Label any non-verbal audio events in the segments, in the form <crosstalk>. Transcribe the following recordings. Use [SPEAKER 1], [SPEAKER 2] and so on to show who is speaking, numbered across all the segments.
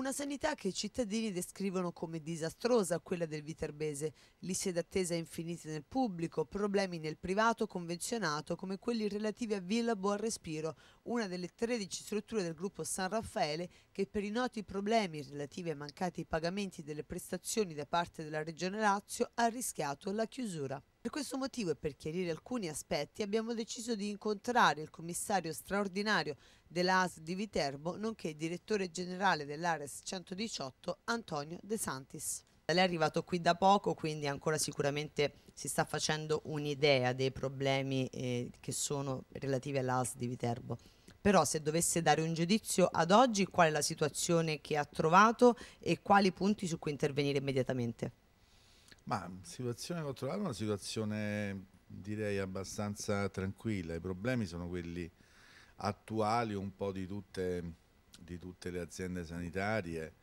[SPEAKER 1] Una sanità che i cittadini descrivono come disastrosa, quella del Viterbese. Liste d'attesa infinite nel pubblico, problemi nel privato convenzionato come quelli relativi a Villa Buon Respiro, una delle 13 strutture del gruppo San Raffaele che per i noti problemi relativi ai mancati pagamenti delle prestazioni da parte della Regione Lazio ha rischiato la chiusura. Per questo motivo e per chiarire alcuni aspetti abbiamo deciso di incontrare il commissario straordinario della AS di Viterbo, nonché il direttore generale dell'Ares 118 Antonio De Santis. Lei è arrivato qui da poco, quindi ancora sicuramente si sta facendo un'idea dei problemi eh, che sono relativi all'AS di Viterbo. Però se dovesse dare un giudizio ad oggi, qual è la situazione che ha trovato e quali punti su cui intervenire immediatamente?
[SPEAKER 2] Ma situazione controllata è una situazione direi abbastanza tranquilla, i problemi sono quelli attuali un po' di tutte, di tutte le aziende sanitarie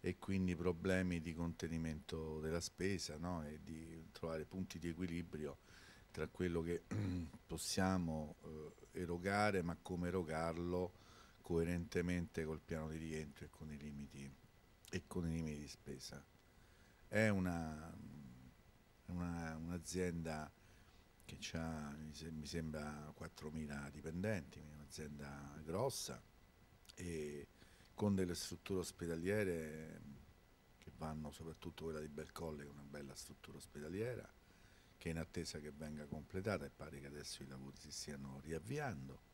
[SPEAKER 2] e quindi problemi di contenimento della spesa no? e di trovare punti di equilibrio tra quello che <clears throat> possiamo eh, erogare ma come erogarlo coerentemente col piano di rientro e con i limiti, e con i limiti di spesa. È una, una, un'azienda che ha, mi sembra, 4.000 dipendenti, un'azienda grossa e con delle strutture ospedaliere che vanno soprattutto quella di Belcolle, che è una bella struttura ospedaliera, che è in attesa che venga completata e pare che adesso i lavori si stiano riavviando.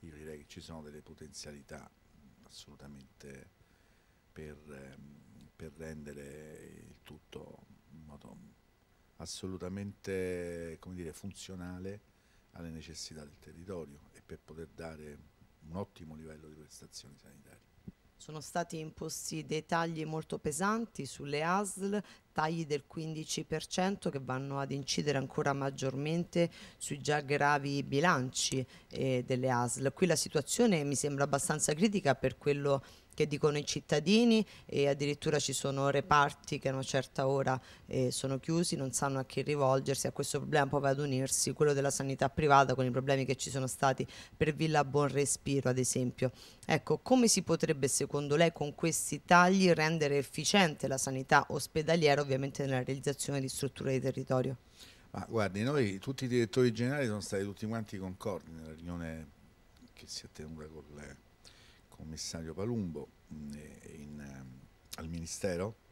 [SPEAKER 2] Io direi che ci sono delle potenzialità assolutamente per, ehm, per rendere il tutto in modo assolutamente dire, funzionale alle necessità del territorio e per poter dare un ottimo livello di prestazioni sanitarie.
[SPEAKER 1] Sono stati imposti dei tagli molto pesanti sulle ASL, tagli del 15% che vanno ad incidere ancora maggiormente sui già gravi bilanci eh, delle ASL. Qui la situazione mi sembra abbastanza critica per quello che che dicono i cittadini e addirittura ci sono reparti che a una certa ora eh, sono chiusi, non sanno a chi rivolgersi, a questo problema poi va ad unirsi quello della sanità privata con i problemi che ci sono stati per Villa Buon Respiro ad esempio. Ecco, come si potrebbe secondo lei con questi tagli rendere efficiente la sanità ospedaliera ovviamente nella realizzazione di strutture di territorio?
[SPEAKER 2] Ma guardi, noi tutti i direttori generali sono stati tutti quanti concordi nella riunione che si è tenuta con le commissario Palumbo mm, in, in, ehm, al Ministero,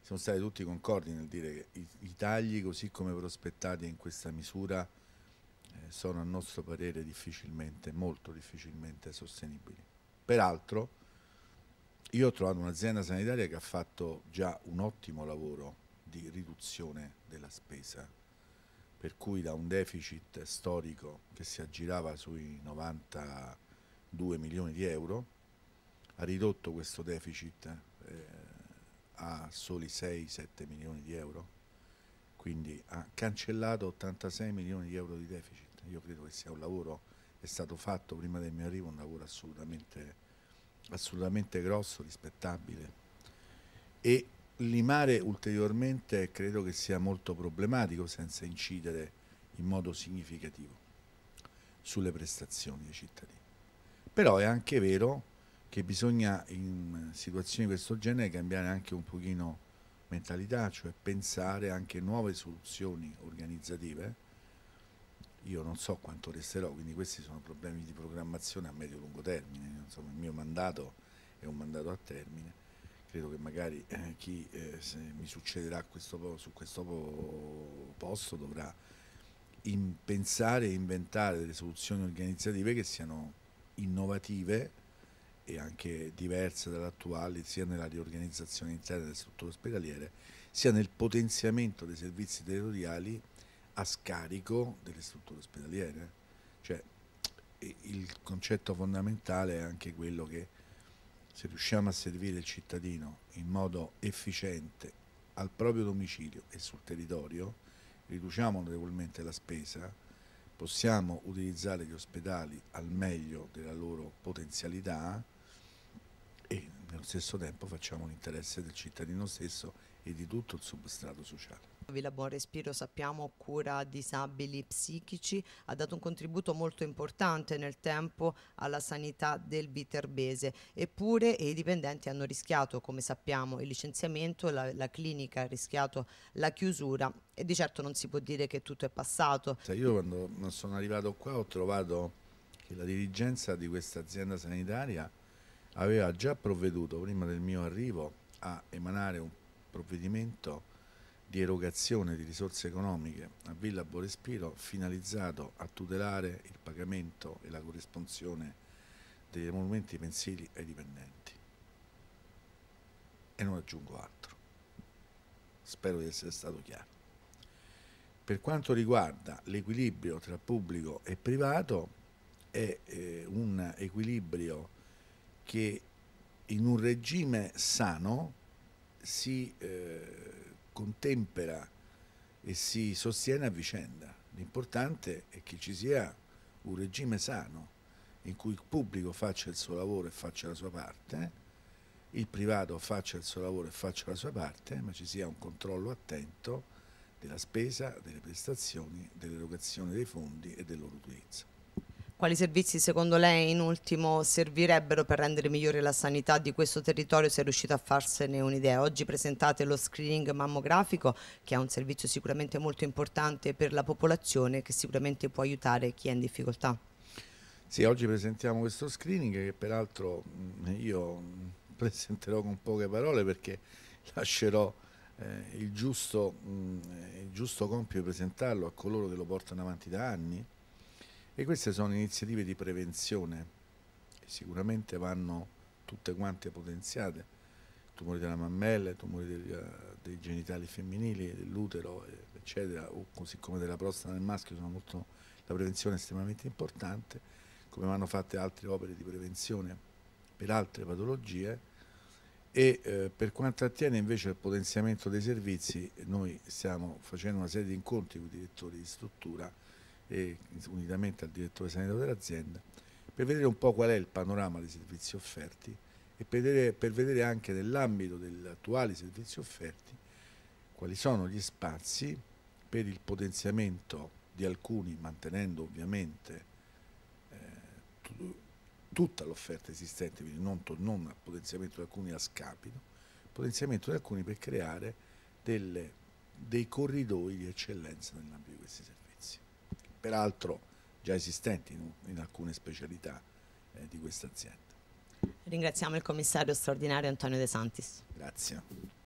[SPEAKER 2] siamo stati tutti concordi nel dire che i, i tagli così come prospettati in questa misura eh, sono a nostro parere difficilmente, molto difficilmente sostenibili. Peraltro io ho trovato un'azienda sanitaria che ha fatto già un ottimo lavoro di riduzione della spesa, per cui da un deficit storico che si aggirava sui 92 milioni di euro ha ridotto questo deficit eh, a soli 6-7 milioni di euro, quindi ha cancellato 86 milioni di euro di deficit. Io credo che sia un lavoro, è stato fatto prima del mio arrivo, un lavoro assolutamente, assolutamente grosso, rispettabile. E limare ulteriormente credo che sia molto problematico senza incidere in modo significativo sulle prestazioni dei cittadini. Però è anche vero che bisogna in situazioni di questo genere cambiare anche un pochino mentalità, cioè pensare anche nuove soluzioni organizzative. Io non so quanto resterò, quindi questi sono problemi di programmazione a medio-lungo e termine. Insomma, il mio mandato è un mandato a termine. Credo che magari eh, chi eh, mi succederà questo, su questo posto dovrà pensare e inventare delle soluzioni organizzative che siano innovative e anche diverse dall'attuale sia nella riorganizzazione interna delle strutture ospedaliere sia nel potenziamento dei servizi territoriali a scarico delle strutture ospedaliere. Cioè, il concetto fondamentale è anche quello che se riusciamo a servire il cittadino in modo efficiente al proprio domicilio e sul territorio, riduciamo notevolmente la spesa, possiamo utilizzare gli ospedali al meglio della loro potenzialità, nello stesso tempo facciamo l'interesse del cittadino stesso e di tutto il substrato sociale.
[SPEAKER 1] Villa Buon Respiro sappiamo cura disabili psichici, ha dato un contributo molto importante nel tempo alla sanità del Viterbese, eppure i dipendenti hanno rischiato, come sappiamo, il licenziamento, la, la clinica ha rischiato la chiusura e di certo non si può dire che tutto è passato. Cioè,
[SPEAKER 2] io quando sono arrivato qua ho trovato che la dirigenza di questa azienda sanitaria aveva già provveduto prima del mio arrivo a emanare un provvedimento di erogazione di risorse economiche a Villa Borespiro finalizzato a tutelare il pagamento e la corrisponzione degli emolumenti mensili ai dipendenti. E non aggiungo altro. Spero di essere stato chiaro. Per quanto riguarda l'equilibrio tra pubblico e privato, è eh, un equilibrio che in un regime sano si eh, contempera e si sostiene a vicenda. L'importante è che ci sia un regime sano in cui il pubblico faccia il suo lavoro e faccia la sua parte, il privato faccia il suo lavoro e faccia la sua parte, ma ci sia un controllo attento della spesa, delle prestazioni, dell'erogazione dei fondi e del loro utilizzo.
[SPEAKER 1] Quali servizi secondo lei in ultimo servirebbero per rendere migliore la sanità di questo territorio se è riuscita a farsene un'idea? Oggi presentate lo screening mammografico che è un servizio sicuramente molto importante per la popolazione che sicuramente può aiutare chi è in difficoltà.
[SPEAKER 2] Sì, oggi presentiamo questo screening che peraltro mm, io mm, presenterò con poche parole perché lascerò eh, il, giusto, mh, mm, il giusto compito di presentarlo a coloro che lo portano avanti da anni e queste sono iniziative di prevenzione che sicuramente vanno tutte quante potenziate, tumori della mammella, tumori degli, dei genitali femminili, dell'utero, eccetera, o così come della prostata nel maschio, molto, la prevenzione è estremamente importante, come vanno fatte altre opere di prevenzione per altre patologie e eh, per quanto attiene invece al potenziamento dei servizi noi stiamo facendo una serie di incontri con i direttori di struttura e unitamente al direttore sanitario dell'azienda, per vedere un po' qual è il panorama dei servizi offerti e per vedere, per vedere anche nell'ambito degli attuali servizi offerti quali sono gli spazi per il potenziamento di alcuni, mantenendo ovviamente eh, tutta l'offerta esistente, quindi non, non potenziamento di alcuni a scapito, potenziamento di alcuni per creare delle, dei corridoi di eccellenza nell'ambito di questi servizi peraltro già esistenti in, in alcune specialità eh, di questa azienda.
[SPEAKER 1] Ringraziamo il commissario straordinario Antonio De Santis.
[SPEAKER 2] Grazie.